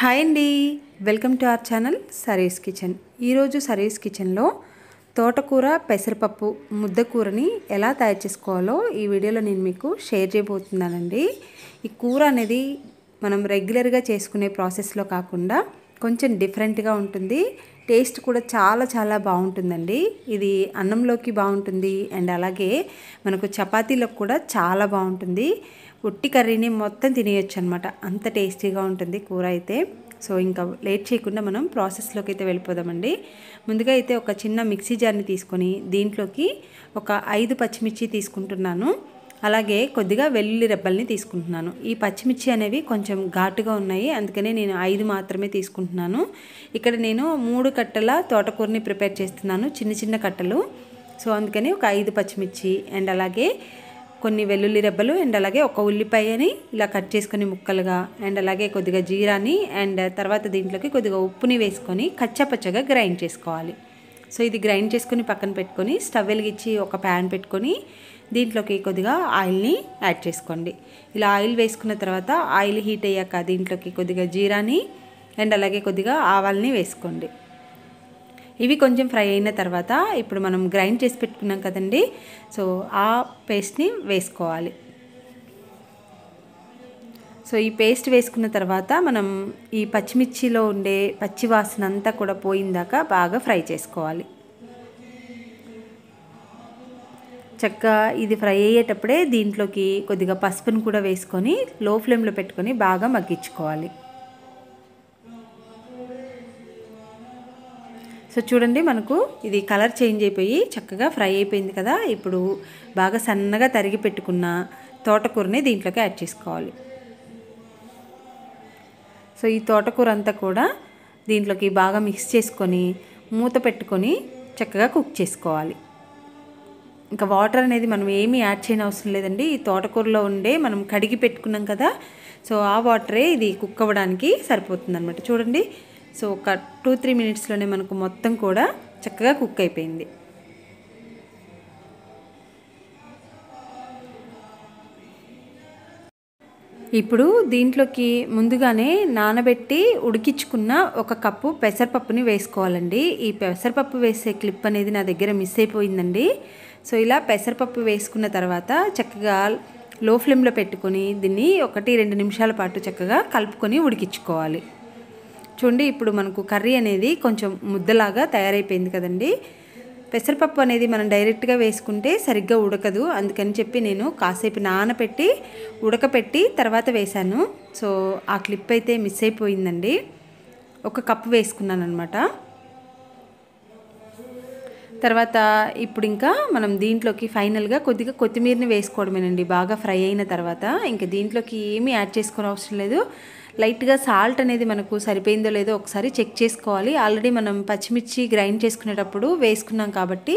hi అండి welcome to our channel సరీస్ kitchen ఈరోజు సరీస్ కిచెన్లో తోటకూర పెసరపప్పు ముద్దకూరని ఎలా తయారు చేసుకోవాలో ఈ వీడియోలో నేను మీకు షేర్ చేయబోతున్నానండి ఈ కూర అనేది మనం రెగ్యులర్గా చేసుకునే ప్రాసెస్లో కాకుండా కొంచెం డిఫరెంట్గా ఉంటుంది టేస్ట్ కూడా చాలా చాలా బాగుంటుందండి ఇది అన్నంలోకి బాగుంటుంది అండ్ అలాగే మనకు చపాతీలకు కూడా చాలా బాగుంటుంది ఉట్టి కర్రీని మొత్తం తినేయచ్చు అనమాట అంత టేస్టీగా ఉంటుంది కూర అయితే సో ఇంకా లేట్ చేయకుండా మనం ప్రాసెస్లోకి అయితే వెళ్ళిపోదామండి ముందుగా అయితే ఒక చిన్న మిక్సీ జార్ని తీసుకొని దీంట్లోకి ఒక ఐదు పచ్చిమిర్చి తీసుకుంటున్నాను అలాగే కొద్దిగా వెల్లుల్లి రెబ్బల్ని తీసుకుంటున్నాను ఈ పచ్చిమిర్చి అనేవి కొంచెం ఘాటుగా ఉన్నాయి అందుకనే నేను ఐదు మాత్రమే తీసుకుంటున్నాను ఇక్కడ నేను మూడు కట్టల తోటకూరని ప్రిపేర్ చేస్తున్నాను చిన్న చిన్న కట్టలు సో అందుకని ఒక ఐదు పచ్చిమిర్చి అండ్ అలాగే కొన్ని వెల్లుల్లి రెబ్బలు అండ్ అలాగే ఒక ఉల్లిపాయని ఇలా కట్ చేసుకొని ముక్కలుగా అండ్ అలాగే కొద్దిగా జీరాని అండ్ తర్వాత దీంట్లోకి కొద్దిగా ఉప్పుని వేసుకొని కచ్చపచ్చగా గ్రైండ్ చేసుకోవాలి సో ఇది గ్రైండ్ చేసుకుని పక్కన పెట్టుకొని స్టవ్ వెలిగించి ఒక ప్యాన్ పెట్టుకొని దీంట్లోకి కొద్దిగా ఆయిల్ని యాడ్ చేసుకోండి ఇలా ఆయిల్ వేసుకున్న తర్వాత ఆయిల్ హీట్ అయ్యాక దీంట్లోకి కొద్దిగా జీరాని అండ్ అలాగే కొద్దిగా ఆవాల్ని వేసుకోండి ఇవి కొంచెం ఫ్రై అయిన తర్వాత ఇప్పుడు మనం గ్రైండ్ చేసి పెట్టుకున్నాం కదండి సో ఆ పేస్ట్ని వేసుకోవాలి సో ఈ పేస్ట్ వేసుకున్న తర్వాత మనం ఈ పచ్చిమిర్చిలో ఉండే పచ్చి వాసన అంతా కూడా పోయిందాక బాగా ఫ్రై చేసుకోవాలి చక్కగా ఇది ఫ్రై అయ్యేటప్పుడే దీంట్లోకి కొద్దిగా పసుపును కూడా వేసుకొని లో ఫ్లేమ్లో పెట్టుకొని బాగా మగ్గించుకోవాలి సో చూడండి మనకు ఇది కలర్ చేంజ్ అయిపోయి చక్కగా ఫ్రై అయిపోయింది కదా ఇప్పుడు బాగా సన్నగా తరిగి పెట్టుకున్న తోటకూరని దీంట్లోకి యాడ్ చేసుకోవాలి సో ఈ తోటకూర అంతా కూడా దీంట్లోకి బాగా మిక్స్ చేసుకొని మూత పెట్టుకొని చక్కగా కుక్ చేసుకోవాలి ఇంకా వాటర్ అనేది మనం ఏమీ యాడ్ చేయని అవసరం లేదండి ఈ తోటకూరలో ఉండే మనం కడిగి పెట్టుకున్నాం కదా సో ఆ వాటరే ఇది కుక్ అవ్వడానికి సరిపోతుంది అనమాట చూడండి సో ఒక టూ త్రీ మినిట్స్లోనే మనకు మొత్తం కూడా చక్కగా కుక్ అయిపోయింది ఇప్పుడు దీంట్లోకి ముందుగానే నానబెట్టి ఉడికించుకున్న ఒక కప్పు పెసరపప్పుని వేసుకోవాలండి ఈ పెసరపప్పు వేసే క్లిప్ అనేది నా దగ్గర మిస్ అయిపోయిందండి సో ఇలా పెసరపప్పు వేసుకున్న తర్వాత చక్కగా లో ఫ్లేమ్లో పెట్టుకొని దీన్ని ఒకటి రెండు నిమిషాల పాటు చక్కగా కలుపుకొని ఉడికించుకోవాలి చూడండి ఇప్పుడు మనకు కర్రీ అనేది కొంచెం ముద్దలాగా తయారైపోయింది కదండీ పెసరపప్పు అనేది మనం డైరెక్ట్గా వేసుకుంటే సరిగ్గా ఉడకదు అందుకని చెప్పి నేను కాసేపు నానబెట్టి ఉడకపెట్టి తర్వాత వేశాను సో ఆ క్లిప్ అయితే మిస్ అయిపోయిందండి ఒక కప్పు వేసుకున్నాను అనమాట తర్వాత ఇప్పుడు ఇంకా మనం దీంట్లోకి ఫైనల్గా కొద్దిగా కొత్తిమీరని వేసుకోవడమేనండి బాగా ఫ్రై అయిన తర్వాత ఇంకా దీంట్లోకి ఏమీ యాడ్ చేసుకోవాల్సిన అవసరం లేదు లైట్గా సాల్ట్ అనేది మనకు సరిపోయిందో లేదో ఒకసారి చెక్ చేసుకోవాలి ఆల్రెడీ మనం పచ్చిమిర్చి గ్రైండ్ చేసుకునేటప్పుడు వేసుకున్నాం కాబట్టి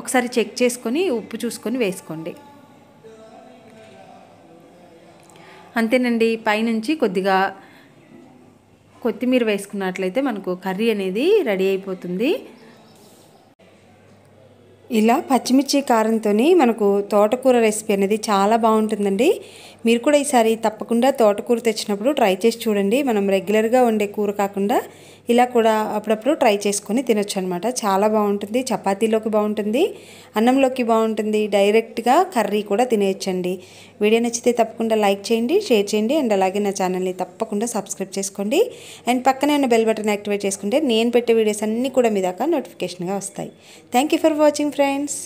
ఒకసారి చెక్ చేసుకొని ఉప్పు చూసుకొని వేసుకోండి అంతేనండి పైనుంచి కొద్దిగా కొత్తిమీర వేసుకున్నట్లయితే మనకు కర్రీ అనేది రెడీ అయిపోతుంది ఇలా పచ్చిమిర్చి కారంతో మనకు తోటకూర రెసిపీ అనేది చాలా బాగుంటుందండి మీరు కూడా ఈసారి తప్పకుండా తోటకూర తెచ్చినప్పుడు ట్రై చేసి చూడండి మనం రెగ్యులర్గా వండే కూర కాకుండా ఇలా కూడా అప్పుడప్పుడు ట్రై చేసుకొని తినొచ్చు అనమాట చాలా బాగుంటుంది చపాతీలోకి బాగుంటుంది అన్నంలోకి బాగుంటుంది డైరెక్ట్గా కర్రీ కూడా తినేయచ్చండి వీడియో నచ్చితే తప్పకుండా లైక్ చేయండి షేర్ చేయండి అండ్ అలాగే నా ఛానల్ని తప్పకుండా సబ్స్క్రైబ్ చేసుకోండి అండ్ పక్కనే ఉన్న బెల్ బటన్ యాక్టివేట్ చేసుకుంటే నేను పెట్టే వీడియోస్ అన్నీ కూడా మీ దాకా నోటిఫికేషన్గా వస్తాయి థ్యాంక్ ఫర్ వాచింగ్ ఫ్రెండ్స్